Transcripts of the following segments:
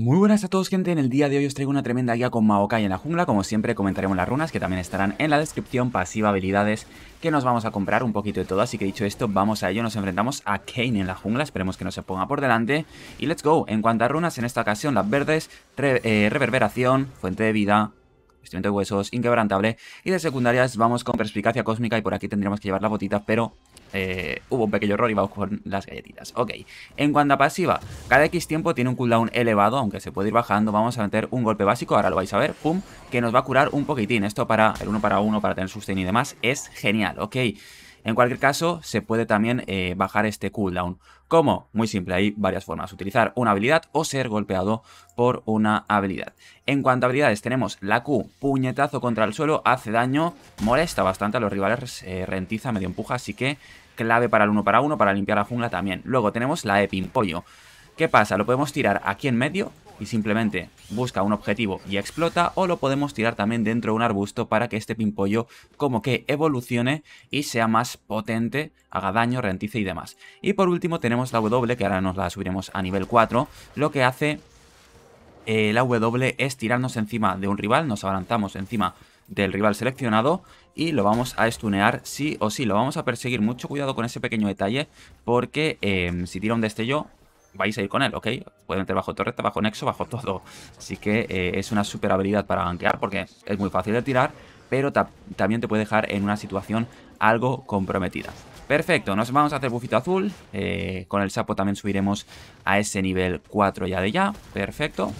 Muy buenas a todos gente, en el día de hoy os traigo una tremenda guía con Maokai en la jungla, como siempre comentaremos las runas que también estarán en la descripción, pasiva, habilidades, que nos vamos a comprar un poquito de todo, así que dicho esto, vamos a ello, nos enfrentamos a Kane en la jungla, esperemos que no se ponga por delante, y let's go, en cuanto a runas, en esta ocasión las verdes, eh, reverberación, fuente de vida, vestimiento de huesos, inquebrantable, y de secundarias vamos con perspicacia cósmica y por aquí tendríamos que llevar la botita, pero eh, hubo un pequeño error y vamos con las galletitas. Ok, en cuanto a pasiva, cada X tiempo tiene un cooldown elevado, aunque se puede ir bajando. Vamos a meter un golpe básico, ahora lo vais a ver, pum, que nos va a curar un poquitín. Esto para el 1 para uno para tener sustain y demás, es genial, ok. En cualquier caso, se puede también eh, bajar este cooldown. ¿Cómo? Muy simple, hay varias formas. Utilizar una habilidad o ser golpeado por una habilidad. En cuanto a habilidades, tenemos la Q, puñetazo contra el suelo, hace daño, molesta bastante a los rivales, se eh, rentiza, medio empuja, así que clave para el uno para uno, para limpiar la jungla también. Luego tenemos la E, pimpollo. ¿Qué pasa? Lo podemos tirar aquí en medio y simplemente busca un objetivo y explota o lo podemos tirar también dentro de un arbusto para que este pimpollo como que evolucione y sea más potente, haga daño, rentice y demás. Y por último tenemos la W que ahora nos la subiremos a nivel 4, lo que hace eh, la W es tirarnos encima de un rival, nos abalanzamos encima del rival seleccionado y lo vamos a estunear sí o sí, lo vamos a perseguir, mucho cuidado con ese pequeño detalle porque eh, si tira un destello vais a ir con él, ¿ok? Pueden meter bajo torreta, bajo nexo, bajo todo. Así que eh, es una super habilidad para gankear porque es muy fácil de tirar, pero también te puede dejar en una situación algo comprometida. Perfecto, nos vamos a hacer bufito azul. Eh, con el sapo también subiremos a ese nivel 4 ya de ya. Perfecto.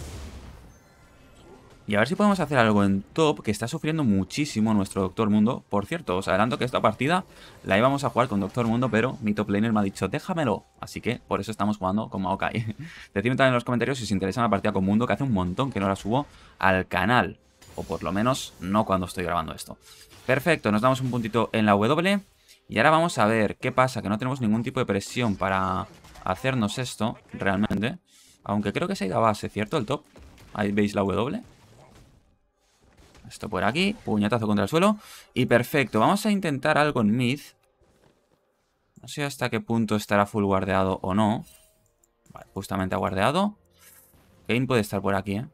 Y a ver si podemos hacer algo en top, que está sufriendo muchísimo nuestro Doctor Mundo. Por cierto, os adelanto que esta partida la íbamos a jugar con Doctor Mundo, pero mi top laner me ha dicho, déjamelo. Así que por eso estamos jugando con Maokai. Decidme también en los comentarios si os interesa una partida con Mundo, que hace un montón que no la subo al canal. O por lo menos no cuando estoy grabando esto. Perfecto, nos damos un puntito en la W. Y ahora vamos a ver qué pasa, que no tenemos ningún tipo de presión para hacernos esto realmente. Aunque creo que se ha ido a base, ¿cierto? El top. Ahí veis la W. Esto por aquí. Puñetazo contra el suelo. Y perfecto. Vamos a intentar algo en mid. No sé hasta qué punto estará full guardeado o no. Vale, justamente ha guardeado. Kane puede estar por aquí, ¿eh?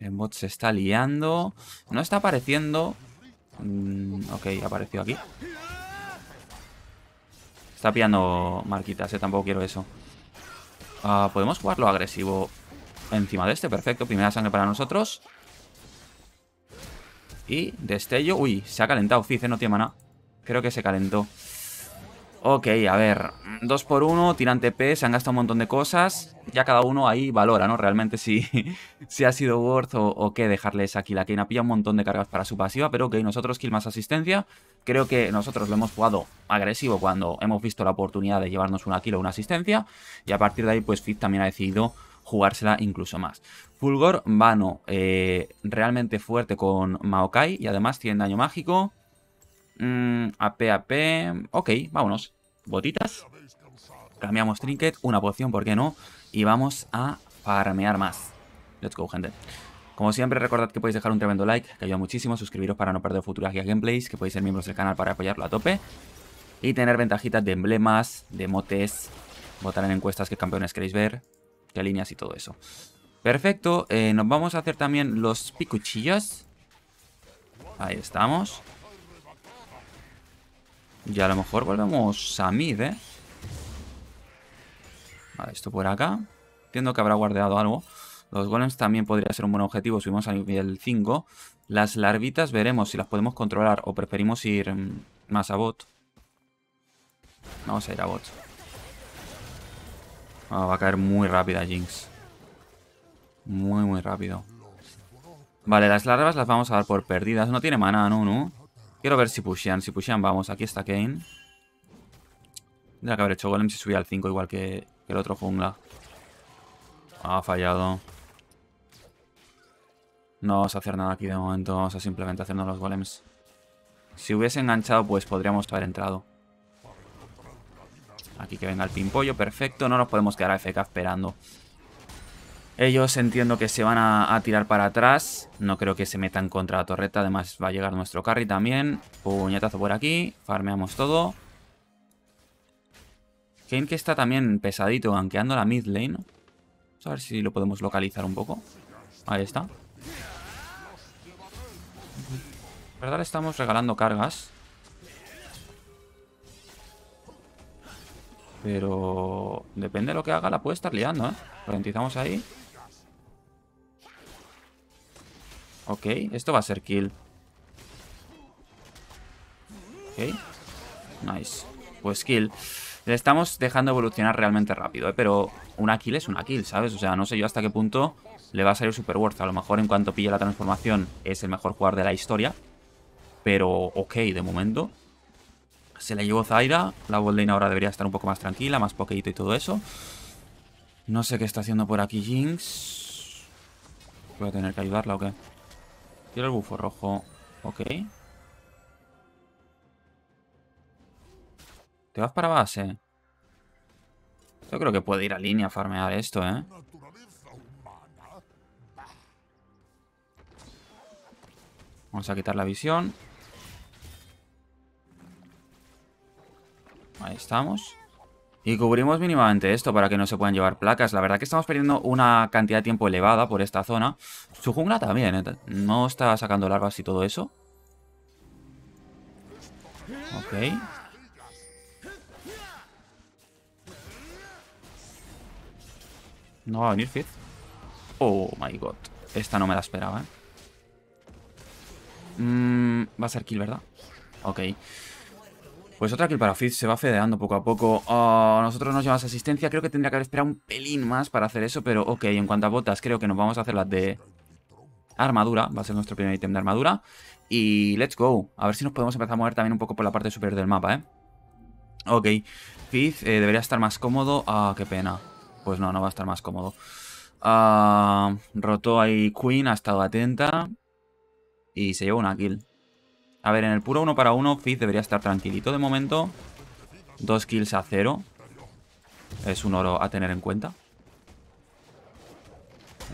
El bot se está liando. No está apareciendo. Mm, ok, apareció aquí. Está pillando marquitas, ¿eh? Tampoco quiero eso. Ah, Podemos jugarlo agresivo encima de este. Perfecto, primera sangre para nosotros. Y destello. Uy, se ha calentado Fice, eh, no tiene maná. Creo que se calentó. Ok, a ver. dos por uno Tirante P se han gastado un montón de cosas. Ya cada uno ahí valora, ¿no? Realmente si, si ha sido worth o, o qué dejarles aquí. La ha pilla un montón de cargas para su pasiva, pero ok, nosotros kill más asistencia. Creo que nosotros lo hemos jugado agresivo cuando hemos visto la oportunidad de llevarnos una kill o una asistencia. Y a partir de ahí, pues Fizz también ha decidido jugársela incluso más. Fulgor vano, eh, realmente fuerte con Maokai y además tiene daño mágico. Mm, AP, AP. Ok, vámonos. Botitas. Cambiamos trinket, una poción, ¿por qué no? Y vamos a farmear más. Let's go, gente. Como siempre, recordad que podéis dejar un tremendo like, que ayuda muchísimo, suscribiros para no perder futuras guías gameplays, que podéis ser miembros del canal para apoyarlo a tope, y tener ventajitas de emblemas, de motes, votar en encuestas que campeones queréis ver, Líneas y todo eso. Perfecto, eh, nos vamos a hacer también los picuchillos Ahí estamos. Y a lo mejor volvemos a mid, ¿eh? Vale, esto por acá. Entiendo que habrá guardado algo. Los golems también podría ser un buen objetivo. Subimos a nivel 5. Las larvitas veremos si las podemos controlar o preferimos ir mm, más a bot. Vamos a ir a bot. Ah, va a caer muy rápida Jinx. Muy, muy rápido. Vale, las larvas las vamos a dar por perdidas. No tiene mana, no, no. Quiero ver si pushean. Si pushean, vamos. Aquí está Kane. Tendría que haber hecho golem y subía al 5, igual que, el otro jungla. Ha fallado. No vamos a hacer nada aquí de momento. Vamos a simplemente hacernos los golems. Si hubiese enganchado, pues podríamos haber entrado. Aquí que venga el pimpollo, perfecto. No nos podemos quedar a FK esperando. Ellos entiendo que se van a, tirar para atrás. No creo que se metan contra la torreta. Además va a llegar nuestro carry también. Puñetazo por aquí. Farmeamos todo. Kane que está también pesadito, ganqueando la mid lane. Vamos a ver si lo podemos localizar un poco. Ahí está. En verdad le estamos regalando cargas. Pero depende de lo que haga, la puede estar liando, ¿eh? Ralentizamos ahí. Ok, esto va a ser kill. Ok. Nice. Pues kill. Le estamos dejando evolucionar realmente rápido, ¿eh? Pero una kill es una kill, ¿sabes? O sea, no sé yo hasta qué punto le va a salir super worth. A lo mejor en cuanto pille la transformación es el mejor jugador de la historia. Pero ok, de momento se la llevó Zaira. La botlane ahora debería estar un poco más tranquila, más poquito y todo eso. No sé qué está haciendo por aquí Jinx. Voy a tener que ayudarla o qué. Quiero el bufo rojo. Ok. Te vas para base. Yo creo que puede ir a línea a farmear esto, ¿eh? Vamos a quitar la visión. Ahí estamos. Y cubrimos mínimamente esto para que no se puedan llevar placas. La verdad que estamos perdiendo una cantidad de tiempo elevada por esta zona. Su jungla también, ¿eh? No está sacando larvas y todo eso. Ok. No va a venir Fizz Oh my god. Esta no me la esperaba, ¿eh? Mm, va a ser kill, ¿verdad? Ok. Pues otra kill para Fizz, se va fedeando poco a poco. Ah, nosotros nos llevamos asistencia, creo que tendría que haber esperado un pelín más para hacer eso, pero ok, en cuanto a botas creo que nos vamos a hacer las de armadura, va a ser nuestro primer ítem de armadura. Y let's go, a ver si nos podemos empezar a mover también un poco por la parte superior del mapa, ¿eh? Ok, Fizz eh, debería estar más cómodo. Ah, qué pena. Pues no, no va a estar más cómodo. Ah, rotó ahí Queen, ha estado atenta. Y se llevó una kill. A ver, en el puro uno para uno, Fizz debería estar tranquilito de momento. Dos kills a cero. Es un oro a tener en cuenta.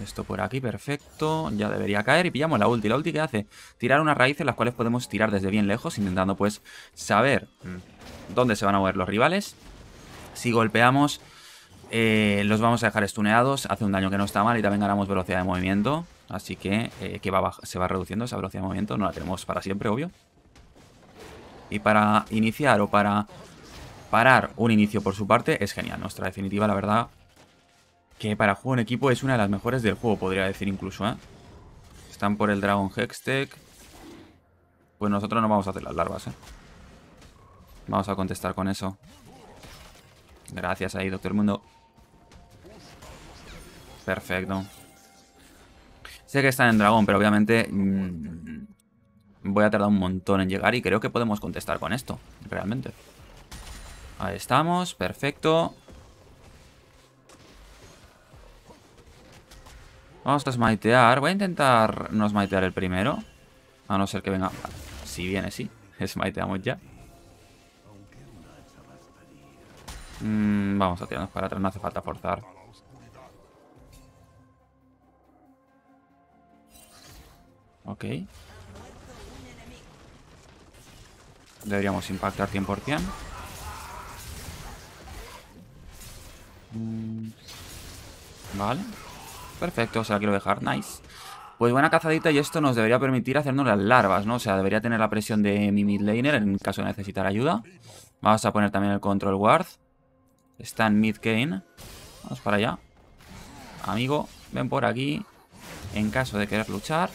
Esto por aquí, perfecto. Ya debería caer y pillamos la ulti. ¿La ulti qué hace? Tirar unas raíces las cuales podemos tirar desde bien lejos, intentando pues saber mm, dónde se van a mover los rivales. Si golpeamos, eh, los vamos a dejar estuneados. Hace un daño que no está mal y también ganamos velocidad de movimiento. Así que, eh, que se va reduciendo esa velocidad de movimiento. No la tenemos para siempre, obvio. Y para iniciar o para parar un inicio por su parte es genial. Nuestra definitiva, la verdad, que para juego en equipo es una de las mejores del juego, podría decir incluso, ¿eh? Están por el Dragon Hextech. Pues nosotros no vamos a hacer las larvas, ¿eh? Vamos a contestar con eso. Gracias ahí, Doctor Mundo. Perfecto. Sé que están en dragón, pero obviamente mm, voy a tardar un montón en llegar y creo que podemos contestar con esto, realmente. Ahí estamos, perfecto. Vamos a smitear. Voy a intentar no smitear el primero. A no ser que venga... Si viene, sí. Smiteamos ya. Mm, vamos a tirarnos para atrás, no hace falta forzar. Ok. Deberíamos impactar 100%. Mm. Vale. Perfecto, se la quiero dejar. Nice. Pues buena cazadita y esto nos debería permitir hacernos las larvas, ¿no? O sea, debería tener la presión de mi mid laner en caso de necesitar ayuda. Vamos a poner también el control guard. Está en mid cane. Vamos para allá. Amigo, ven por aquí. En caso de querer luchar.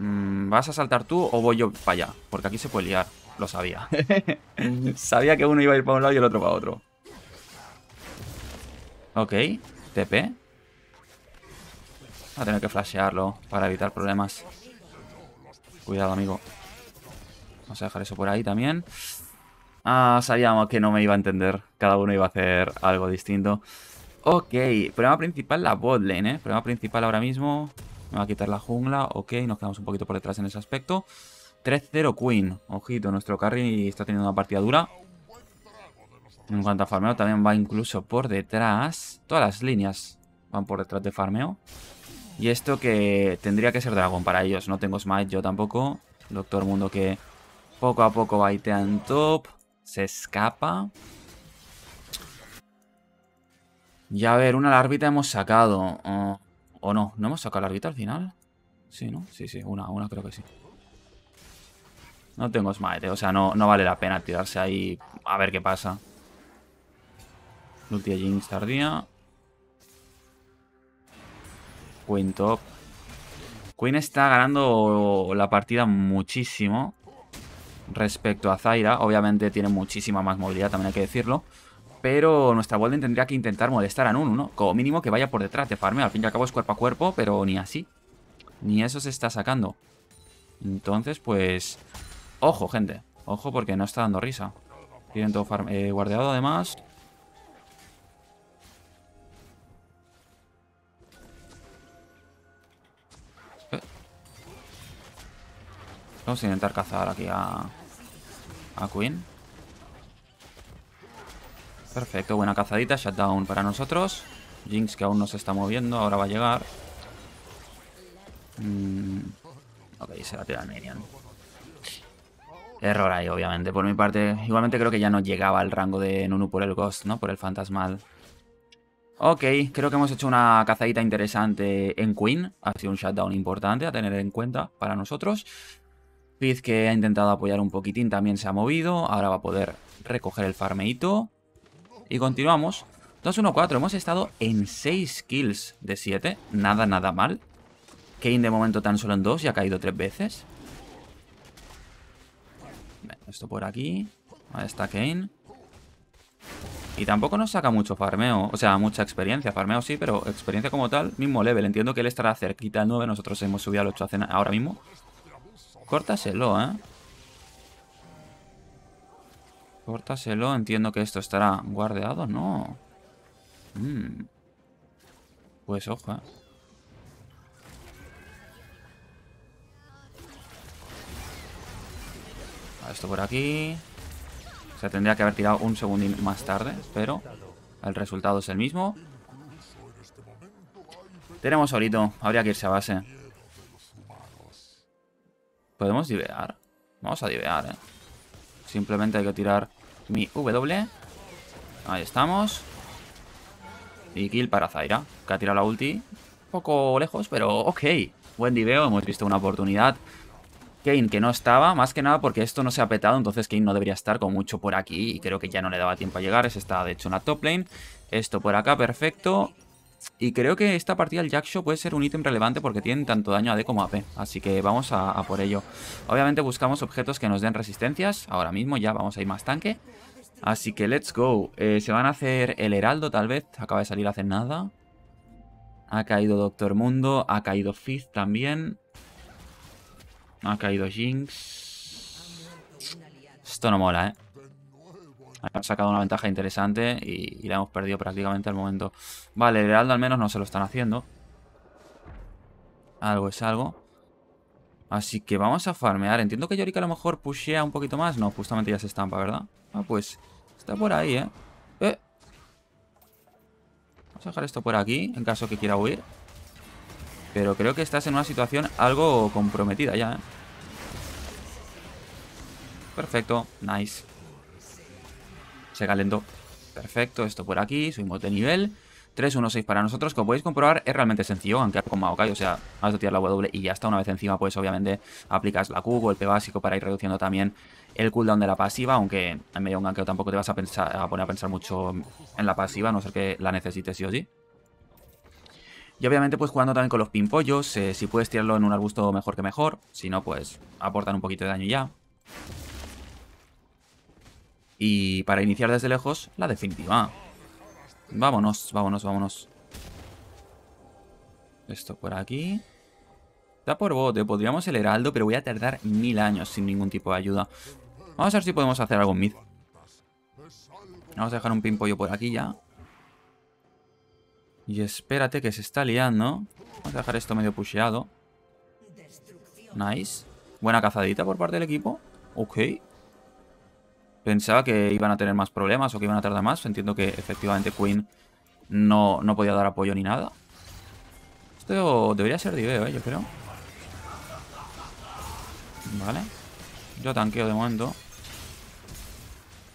Mm, ¿Vas a saltar tú o voy yo para allá? Porque aquí se puede liar. Lo sabía. sabía que uno iba a ir para un lado y el otro para otro. Ok. TP. Va a tener que flashearlo para evitar problemas. Cuidado, amigo. Vamos a dejar eso por ahí también. Ah, sabíamos que no me iba a entender. Cada uno iba a hacer algo distinto. Ok, problema principal la botlane, ¿eh? Problema principal ahora mismo. Me va a quitar la jungla, ok, nos quedamos un poquito por detrás en ese aspecto. 3-0 Queen, ojito, nuestro carry está teniendo una partida dura. En cuanto a farmeo, también va incluso por detrás. Todas las líneas van por detrás de farmeo. Y esto que tendría que ser dragón para ellos. No tengo smite, yo tampoco. Doctor Mundo que poco a poco baitea en top. Se escapa. Y a ver, una larvita hemos sacado. Oh. ¿O no? ¿No hemos sacado larguita al final? Sí, ¿no? Sí, sí, una, una creo que sí. No tengo smite, eh, o sea, no, no vale la pena tirarse ahí a ver qué pasa. Ulti Jinx tardía. Queen top. Queen está ganando la partida muchísimo respecto a Zaira. Obviamente tiene muchísima más movilidad, también hay que decirlo pero nuestra Wolden tendría que intentar molestar a Nunu, ¿no? Como mínimo que vaya por detrás de farme. Al fin y al cabo es cuerpo a cuerpo, pero ni así. Ni eso se está sacando. Entonces, pues... Ojo, gente. Ojo porque no está dando risa. Tienen todo eh, guardeado, además. Eh. Vamos a intentar cazar aquí a... A Queen. Perfecto, buena cazadita, shutdown para nosotros. Jinx que aún no se está moviendo, ahora va a llegar. Mm, ok, se la tira el minion. Error ahí, obviamente, por mi parte. Igualmente creo que ya no llegaba al rango de Nunu por el Ghost, ¿no? Por el Fantasmal. Ok, creo que hemos hecho una cazadita interesante en Queen. Ha sido un shutdown importante a tener en cuenta para nosotros. Fizz que ha intentado apoyar un poquitín también se ha movido. Ahora va a poder recoger el farmeito. Y continuamos. 2-1-4. Hemos estado en 6 kills de 7. Nada, nada mal. Kane de momento tan solo en 2 y ha caído 3 veces. Esto por aquí. Ahí está Kane. Y tampoco nos saca mucho farmeo, o sea, mucha experiencia. Farmeo sí, pero experiencia como tal, mismo level. Entiendo que él estará cerquita al 9, nosotros hemos subido al 8 ahora mismo. Córtaselo, ¿eh? Cortáselo Entiendo que esto estará guardeado. No. Mm. Pues ojo, ¿eh? Ah, esto por aquí. O Se tendría que haber tirado un segundín más tarde, pero el resultado es el mismo. Tenemos ahorita Habría que irse a base. ¿Podemos divear? Vamos a divear, ¿eh? Simplemente hay que tirar mi W. Ahí estamos. Y kill para Zaira, que ha tirado la ulti. Un poco lejos, pero ok. Buen diveo, hemos visto una oportunidad. Kane, que no estaba, más que nada porque esto no se ha petado, entonces Kane no debería estar con mucho por aquí. Y creo que ya no le daba tiempo a llegar, ese está de hecho en la top lane. Esto por acá, perfecto. Y creo que esta partida el Jackshaw puede ser un ítem relevante porque tiene tanto daño A D como a P. Así que vamos a, por ello. Obviamente buscamos objetos que nos den resistencias. Ahora mismo ya vamos a ir más tanque. Así que let's go. Eh, se van a hacer el Heraldo tal vez. Acaba de salir a hacer nada. Ha caído Doctor Mundo. Ha caído Fizz también. Ha caído Jinx. Esto no mola, ¿eh? han sacado una ventaja interesante y, la hemos perdido prácticamente al momento. Vale, el Heraldo al menos no se lo están haciendo. Algo es algo. Así que vamos a farmear. Entiendo que Yorick a lo mejor pushea un poquito más. No, justamente ya se estampa, ¿verdad? Ah, pues está por ahí, ¿eh? ¿eh? Vamos a dejar esto por aquí, en caso que quiera huir. Pero creo que estás en una situación algo comprometida ya, ¿eh? Perfecto, nice. Se calentó. Perfecto, esto por aquí. Subimos de nivel. 3-1-6 para nosotros. Como podéis comprobar, es realmente sencillo, aunque con Maokai, o sea, has de tirar la W y ya está. Una vez encima, pues obviamente aplicas la Q, P básico para ir reduciendo también el cooldown de la pasiva, aunque en medio de un ganqueo tampoco te vas a, poner a pensar mucho en la pasiva, a no ser que la necesites sí o sí. Y obviamente pues jugando también con los pimpollos, eh, si puedes tirarlo en un arbusto mejor que mejor, si no pues aportan un poquito de daño ya. Y para iniciar desde lejos, la definitiva. Vámonos, vámonos, vámonos. Esto por aquí. Está por bote. Podríamos el heraldo, pero voy a tardar mil años sin ningún tipo de ayuda. Vamos a ver si podemos hacer algo en mid. Vamos a dejar un pimpollo por aquí ya. Y espérate que se está liando. Vamos a dejar esto medio pusheado. Nice. Buena cazadita por parte del equipo. Ok pensaba que iban a tener más problemas o que iban a tardar más. Entiendo que efectivamente Queen no, podía dar apoyo ni nada. Esto debería ser diveo, ¿eh? yo creo. Vale. Yo tanqueo de momento.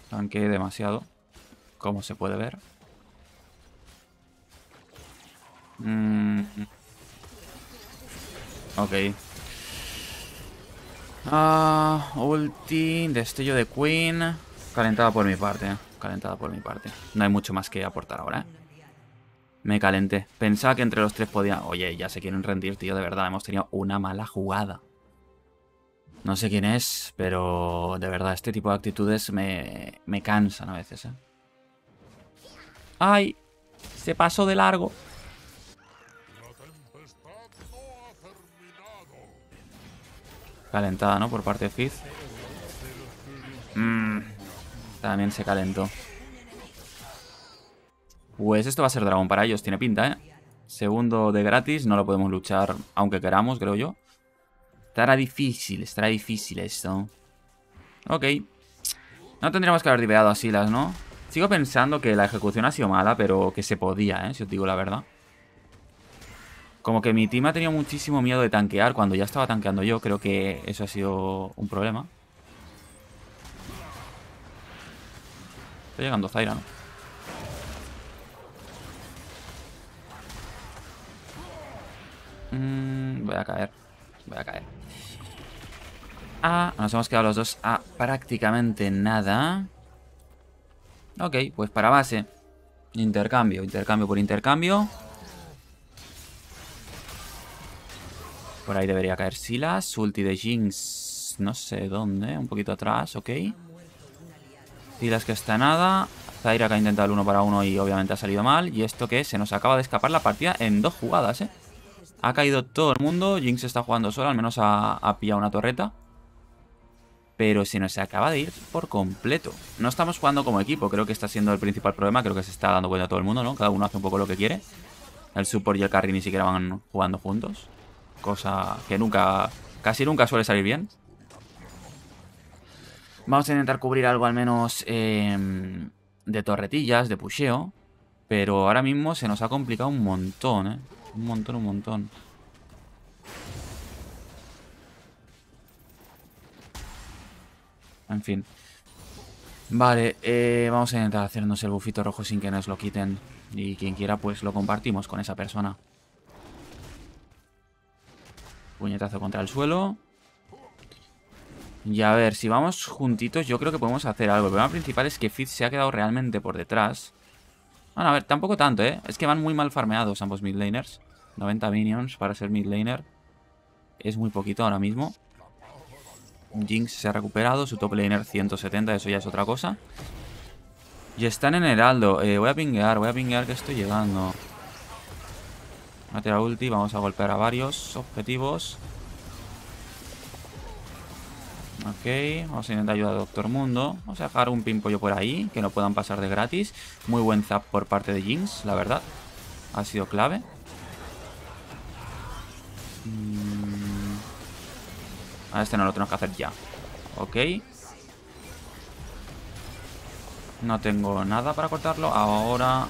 Tanqueé demasiado. Como se puede ver. Mm. Ok. Ah, ulti, destello de Queen. Calentada por mi parte, eh. Calentada por mi parte. No hay mucho más que aportar ahora, eh. Me calenté. Pensaba que entre los tres podía Oye, ya se quieren rendir, tío. De verdad, hemos tenido una mala jugada. No sé quién es, pero de verdad, este tipo de actitudes me, me cansan a veces, eh. ¡Ay! Se pasó de largo. Calentada, ¿no? Por parte de Fizz. mmm también se calentó. Pues esto va a ser dragón para ellos, tiene pinta, ¿eh? Segundo de gratis, no lo podemos luchar aunque queramos, creo yo. Estará difícil, estará difícil esto. Ok. No tendríamos que haber diveado a Silas, ¿no? Sigo pensando que la ejecución ha sido mala, pero que se podía, ¿eh? Si os digo la verdad. Como que mi team ha tenido muchísimo miedo de tanquear cuando ya estaba tanqueando yo. Creo que eso ha sido un problema. Está llegando Zaira, ¿no? Mm, voy a caer. Voy a caer. Ah, nos hemos quedado los dos a prácticamente nada. Ok, pues para base. Intercambio, intercambio por intercambio. Por ahí debería caer Silas. Ulti de Jinx, no sé dónde, un poquito atrás, ok. Tiras que está nada. Zaira que ha intentado el uno para uno y obviamente ha salido mal. Y esto que se nos acaba de escapar la partida en dos jugadas, ¿eh? Ha caído todo el mundo. Jinx está jugando solo al menos ha, ha pillado una torreta. Pero se nos acaba de ir por completo. No estamos jugando como equipo, creo que está siendo el principal problema. Creo que se está dando cuenta todo el mundo, ¿no? Cada uno hace un poco lo que quiere. El support y el carry ni siquiera van jugando juntos. Cosa que nunca, casi nunca suele salir bien. Vamos a intentar cubrir algo al menos em, de torretillas, de pusheo. Pero ahora mismo se nos ha complicado un montón, ¿eh? Un montón, un montón. En fin. Vale, eh, vamos a intentar hacernos el bufito rojo sin que nos lo quiten. Y quien quiera, pues lo compartimos con esa persona. Puñetazo contra el suelo. Y a ver, si vamos juntitos yo creo que podemos hacer algo. El problema principal es que Fizz se ha quedado realmente por detrás. Bueno, a ver, tampoco tanto, ¿eh? Es que van muy mal farmeados ambos midlaners. 90 minions para ser midlaner. Es muy poquito ahora mismo. Jinx se ha recuperado, su top laner 170, eso ya es otra cosa. Y están en Heraldo. Eh, voy a pinguear, voy a pinguear que estoy llegando. Voy a ulti, vamos a golpear a varios objetivos. Ok, vamos a intentar ayudar a Doctor Mundo. Vamos a dejar un pimpollo por ahí, que no puedan pasar de gratis. Muy buen zap por parte de Jinx, la verdad. Ha sido clave. Mm. A este no lo tenemos que hacer ya. Ok. No tengo nada para cortarlo. Ahora,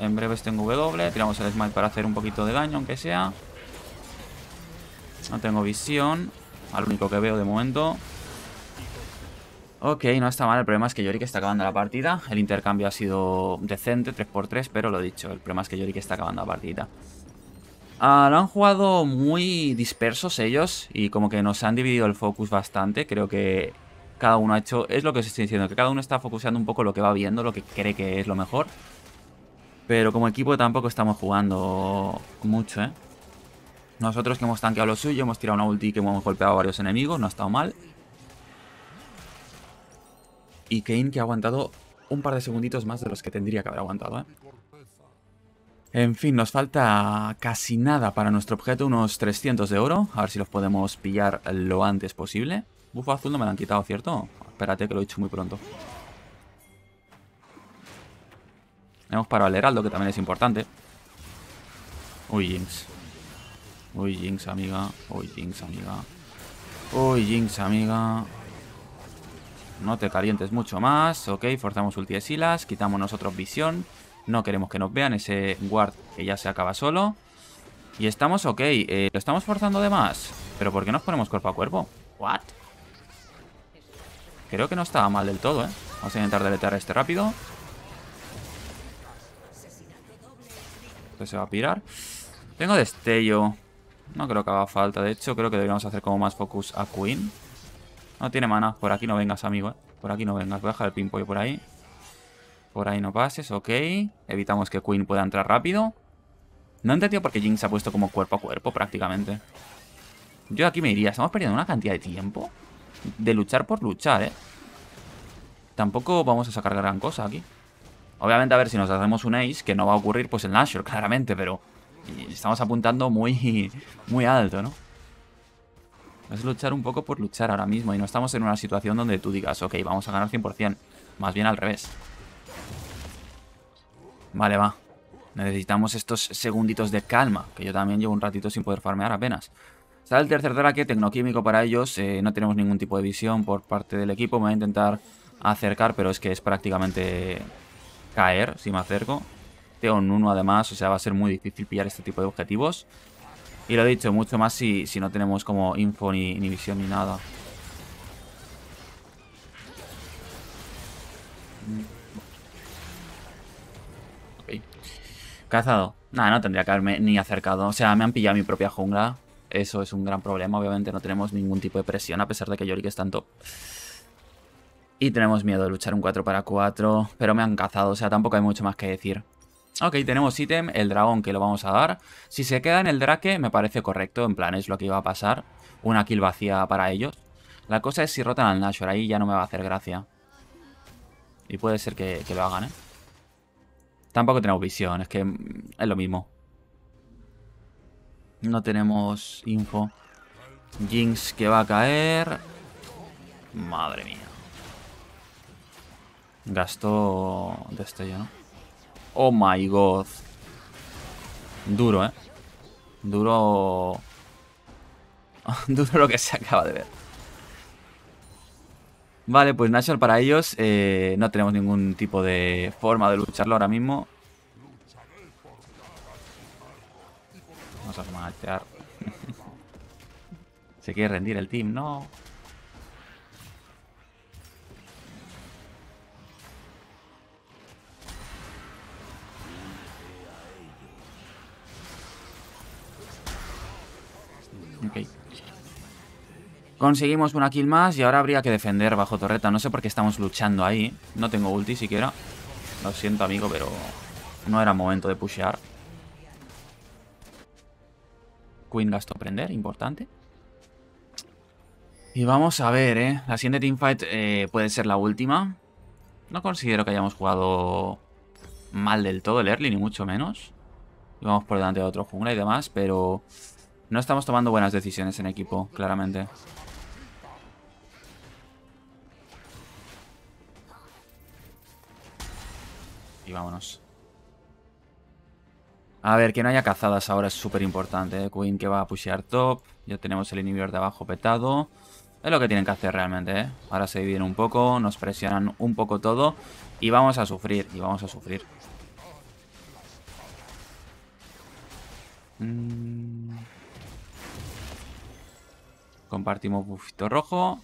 en breves tengo W. Tiramos el smite para hacer un poquito de daño, aunque sea. No tengo visión. Al único que veo de momento. Ok, no está mal. El problema es que Yorick está acabando la partida. El intercambio ha sido decente, 3x3, pero lo dicho. El problema es que Yorick está acabando la partida. Ah, lo han jugado muy dispersos ellos y como que nos han dividido el focus bastante. Creo que cada uno ha hecho... Es lo que os estoy diciendo, que cada uno está focuseando un poco lo que va viendo, lo que cree que es lo mejor. Pero como equipo tampoco estamos jugando mucho, ¿eh? Nosotros que hemos tanqueado lo suyo, hemos tirado una ulti que hemos golpeado a varios enemigos, no ha estado mal. Y Kane que ha aguantado un par de segunditos más de los que tendría que haber aguantado, ¿eh? En fin, nos falta casi nada para nuestro objeto, unos 300 de oro. A ver si los podemos pillar lo antes posible. Bufo azul no me lo han quitado, ¿cierto? Espérate que lo he hecho muy pronto. Hemos parado al heraldo, que también es importante. Uy, Jinx. Uy, Jinx, amiga. Uy, Jinx, amiga. Uy, Jinx, amiga. No te calientes mucho más. Ok, forzamos ulti de Silas. Quitamos nosotros visión. No queremos que nos vean ese guard que ya se acaba solo. Y estamos ok. Eh, lo estamos forzando de más. Pero ¿por qué nos ponemos cuerpo a cuerpo? ¿What? Creo que no estaba mal del todo, ¿eh? Vamos a intentar deletar este rápido. Esto se va a pirar. Tengo destello. No creo que haga falta. De hecho, creo que deberíamos hacer como más focus a Queen. No tiene mana, Por aquí no vengas, amigo, eh. Por aquí no vengas. Voy a dejar el por ahí. Por ahí no pases, ok. Evitamos que Queen pueda entrar rápido. No he entendido por qué Jinx se ha puesto como cuerpo a cuerpo prácticamente. Yo aquí me iría. Estamos perdiendo una cantidad de tiempo. De luchar por luchar, ¿eh? Tampoco vamos a sacar gran cosa aquí. Obviamente, a ver, si nos hacemos un ace, que no va a ocurrir, pues el Nashor, claramente, pero estamos apuntando muy, muy alto, ¿no? Es luchar un poco por luchar ahora mismo y no estamos en una situación donde tú digas, ok, vamos a ganar 100%. Más bien al revés. Vale, va. Necesitamos estos segunditos de calma, que yo también llevo un ratito sin poder farmear apenas. Sale el tercer draque, tecnoquímico para ellos. Eh, no tenemos ningún tipo de visión por parte del equipo. Me voy a intentar acercar, pero es que es prácticamente caer si me acerco. Tengo un 1 además, o sea, va a ser muy difícil pillar este tipo de objetivos. Y lo he dicho, mucho más si, si no tenemos como info ni, visión ni nada. Cazado. Nada, no tendría que haberme ni acercado. O sea, me han pillado mi propia jungla. Eso es un gran problema. Obviamente no tenemos ningún tipo de presión, a pesar de que Yorick es tanto... Y tenemos miedo de luchar un 4 para 4. Pero me han cazado, o sea, tampoco hay mucho más que decir. Ok, tenemos ítem, el dragón que lo vamos a dar. Si se queda en el drake me parece correcto, en plan es lo que iba a pasar. Una kill vacía para ellos. La cosa es si rotan al Nashor, ahí ya no me va a hacer gracia. Y puede ser que, lo hagan, ¿eh? Tampoco tenemos visión, es que es lo mismo. No tenemos info. Jinx que va a caer. Madre mía. Gasto destello, ¿no? Oh my god. Duro, ¿eh? Duro... Duro lo que se acaba de ver. Vale, pues Nashor para ellos eh, no tenemos ningún tipo de forma de lucharlo ahora mismo. Vamos a matar. se quiere rendir el team, no. Conseguimos una kill más y ahora habría que defender bajo torreta. No sé por qué estamos luchando ahí. No tengo ulti siquiera. Lo siento, amigo, pero no era momento de pushear. Queen gasto prender, importante. Y vamos a ver, ¿eh? La siguiente teamfight eh, puede ser la última. No considero que hayamos jugado mal del todo el early, ni mucho menos. Vamos por delante de otro jungla y demás, pero... No estamos tomando buenas decisiones en equipo, claramente. Y vámonos. A ver, que no haya cazadas ahora es súper importante. ¿eh? Queen que va a pushear top. Ya tenemos el inhibidor de abajo petado. Es lo que tienen que hacer realmente, ¿eh? Ahora se dividen un poco, nos presionan un poco todo. Y vamos a sufrir, y vamos a sufrir. Mmm... Compartimos buffito rojo.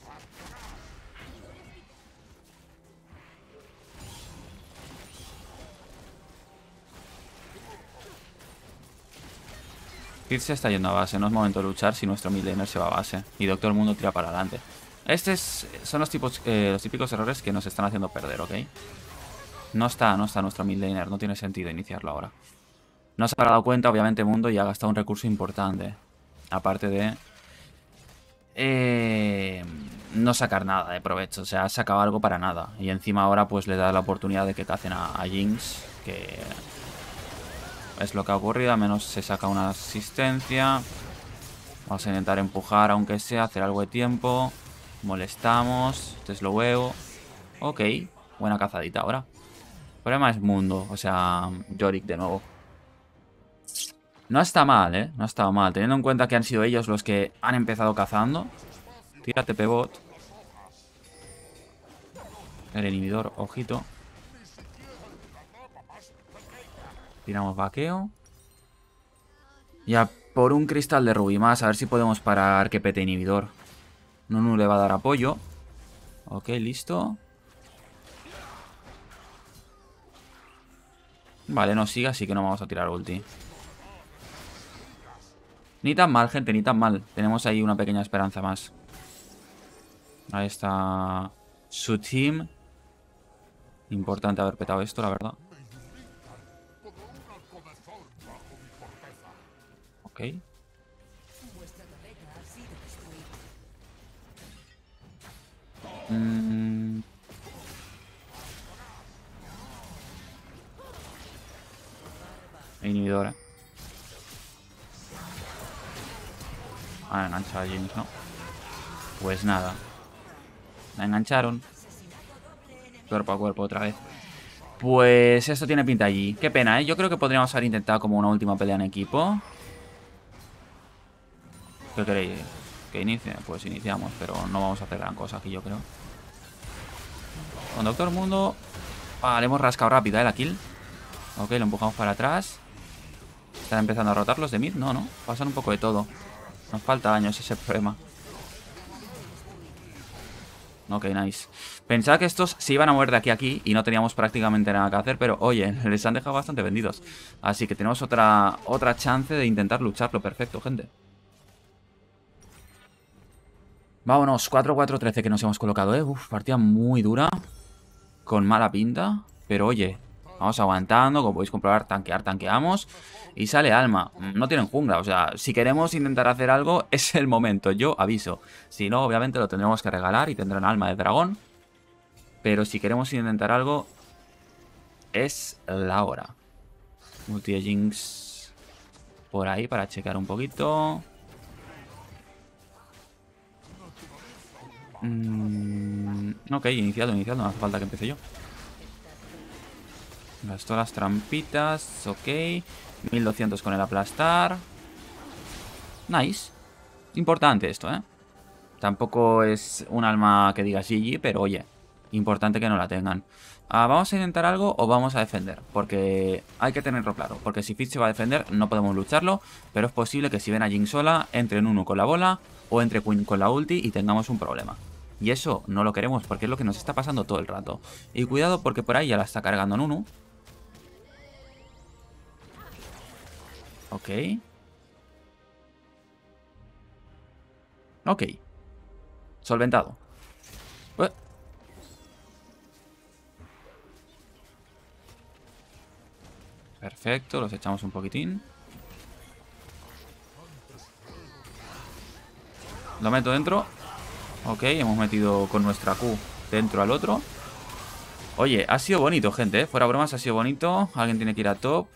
se está yendo a base, no es momento de luchar si nuestro midlaner se va a base. Y Doctor Mundo tira para adelante. Estos son los, tipos, eh, los típicos errores que nos están haciendo perder, ¿ok? No está, no está nuestro midlaner, no tiene sentido iniciarlo ahora. No se ha dado cuenta, obviamente, Mundo, y ha gastado un recurso importante. Aparte de eh, no sacar nada de provecho. O sea, ha sacado algo para nada. Y encima ahora pues le da la oportunidad de que cacen a, a Jinx, que es lo que ha ocurrido. A menos se saca una asistencia. Vamos a intentar empujar, aunque sea, hacer algo de tiempo. Molestamos. Este es lo huevo. Ok, buena cazadita ahora. El problema es Mundo, o sea, Yorick de nuevo. No está mal, ¿eh? No estado mal. Teniendo en cuenta que han sido ellos los que han empezado cazando. Tírate, Pebot. El inhibidor, ojito. Tiramos vaqueo. Ya por un cristal de rubí más. A ver si podemos parar que pete inhibidor. no le va a dar apoyo. Ok, listo. Vale, no sigue, así que no vamos a tirar ulti. Ni tan mal, gente, ni tan mal. Tenemos ahí una pequeña esperanza más. Ahí está su team. Importante haber petado esto, la verdad. Ok. Mm. Inhibidora. Ah, enganchado a James, ¿no? Pues nada. La engancharon. Cuerpo a cuerpo otra vez. Pues esto tiene pinta allí. Qué pena, ¿eh? Yo creo que podríamos haber intentado como una última pelea en equipo. ¿Qué queréis? ¿Que inicie? Pues iniciamos, pero no vamos a hacer gran cosa aquí, yo creo. Con Doctor Mundo. Vale, hemos rascado rápido, ¿eh? La kill. Ok, lo empujamos para atrás. Están empezando a rotar los de mid. No, no. Pasan un poco de todo. Nos falta daño, ese es el problema. Ok, nice. Pensaba que estos se iban a mover de aquí a aquí y no teníamos prácticamente nada que hacer, pero oye, les han dejado bastante vendidos. Así que tenemos otra, otra chance de intentar lucharlo. Perfecto, gente. Vámonos, 4-4-13 que nos hemos colocado, ¿eh? Uf, partida muy dura. Con mala pinta. Pero oye, Vamos aguantando, como podéis comprobar, tanquear, tanqueamos. Y sale alma. Mm, no tienen jungla, o sea, si queremos intentar hacer algo, es el momento, yo aviso. Si no, obviamente lo tendremos que regalar y tendrán alma de dragón. Pero si queremos intentar algo, es la hora. multi jinx por ahí para checar un poquito. Mm, ok, iniciado, iniciado, no hace falta que empiece yo. Gastó las trampitas. Ok. 1200 con el aplastar. Nice. Importante esto, ¿eh? Tampoco es un alma que diga GG, pero oye, importante que no la tengan. Ah, ¿Vamos a intentar algo o vamos a defender? Porque hay que tenerlo claro. Porque si Fitz se va a defender, no podemos lucharlo. Pero es posible que si ven a Jin sola, entre en uno con la bola o entre Queen con la ulti y tengamos un problema. Y eso no lo queremos porque es lo que nos está pasando todo el rato. Y cuidado porque por ahí ya la está cargando Nunu. Ok. Ok. Solventado. Eh. Perfecto, los echamos un poquitín. Lo meto dentro. Ok, hemos metido con nuestra Q dentro al otro. Oye, ha sido bonito, gente. Eh. Fuera bromas, ha sido bonito. Alguien tiene que ir a top.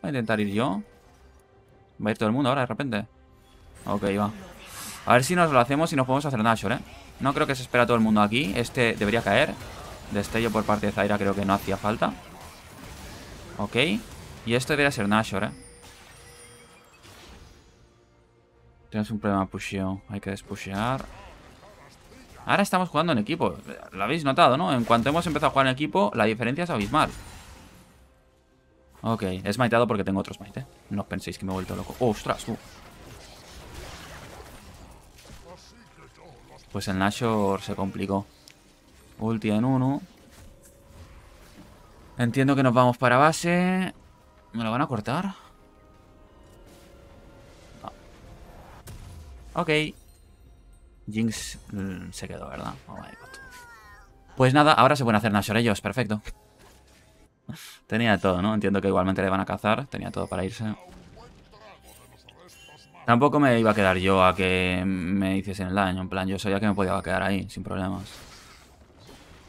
Voy a intentar ir yo. Va a ir todo el mundo ahora de repente. Ok, va. A ver si nos lo hacemos y nos podemos hacer Nashor, ¿eh? No creo que se espera todo el mundo aquí. Este debería caer. Destello por parte de Zaira creo que no hacía falta. Ok. Y esto debería ser Nashor, ¿eh? Tenemos un problema pusheo. Hay que despushear. Ahora estamos jugando en equipo. Lo habéis notado, ¿no? En cuanto hemos empezado a jugar en equipo, la diferencia es abismal. Ok, he smiteado porque tengo otros smite, No penséis que me he vuelto loco. ¡Ostras! Pues el Nashor se complicó. Ulti en uno. Entiendo que nos vamos para base. ¿Me lo van a cortar? No. Ok. Jinx mm, se quedó, ¿verdad? Oh pues nada, ahora se pueden hacer Nashor ellos. Perfecto. Tenía todo, ¿no? Entiendo que igualmente le van a cazar. Tenía todo para irse. Tampoco me iba a quedar yo a que me hiciesen el daño. En plan, yo sabía que me podía quedar ahí, sin problemas.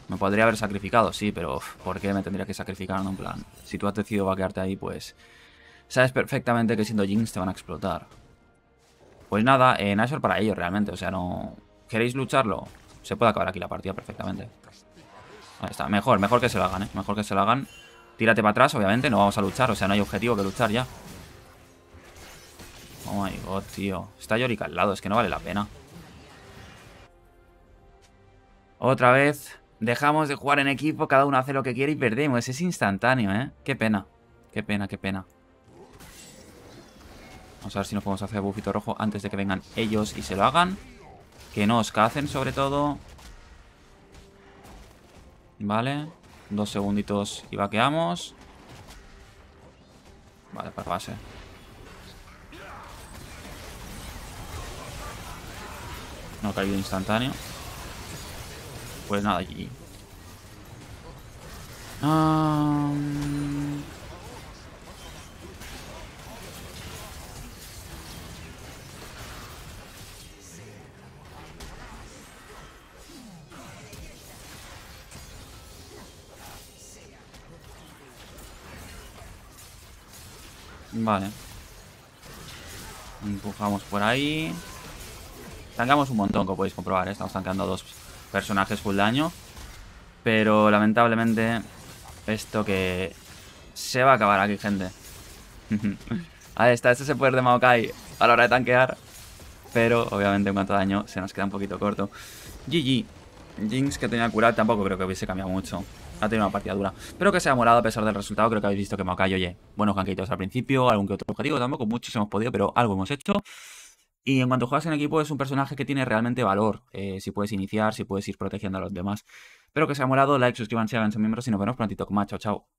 Me podría haber sacrificado, sí, pero ¿por qué me tendría que sacrificar? en en plan, si tú has decidido vaquearte ahí, pues... Sabes perfectamente que siendo Jinx te van a explotar. Pues nada, eh, Nashor para ellos realmente, o sea, no... ¿Queréis lucharlo? Se puede acabar aquí la partida perfectamente. Ahí está, mejor, mejor que se la hagan, ¿eh? Mejor que se lo hagan Tírate para atrás, obviamente. No vamos a luchar. O sea, no hay objetivo que luchar ya. Oh my god, tío. Está Yorick al lado. Es que no vale la pena. Otra vez. Dejamos de jugar en equipo. Cada uno hace lo que quiere y perdemos. Es instantáneo, ¿eh? Qué pena. Qué pena, qué pena. Vamos a ver si nos podemos hacer bufito rojo antes de que vengan ellos y se lo hagan. Que no os cacen, sobre todo. Vale. Dos segunditos y vaqueamos. Vale, para base. No ha caído instantáneo. Pues nada, allí. Vale. Empujamos por ahí. Tancamos un montón, como podéis comprobar. ¿eh? Estamos tancando dos personajes full daño. Pero lamentablemente esto que se va a acabar aquí, gente. ahí está, este es el poder de Maokai a la hora de tanquear. Pero obviamente en cuanto a daño se nos queda un poquito corto. GG. Jinx que tenía que curar tampoco creo que hubiese cambiado mucho ha tenido una partida dura. Espero que se ha molado a pesar del resultado. Creo que habéis visto que Maokai, oye, buenos ganquitos al principio, algún que otro objetivo tampoco, muchos hemos podido, pero algo hemos hecho. Y en cuanto juegas en equipo es un personaje que tiene realmente valor. Eh, si puedes iniciar, si puedes ir protegiendo a los demás. Espero que os haya molado. Like, suscríbanse, su miembro y nos vemos prontito. Chao, chao.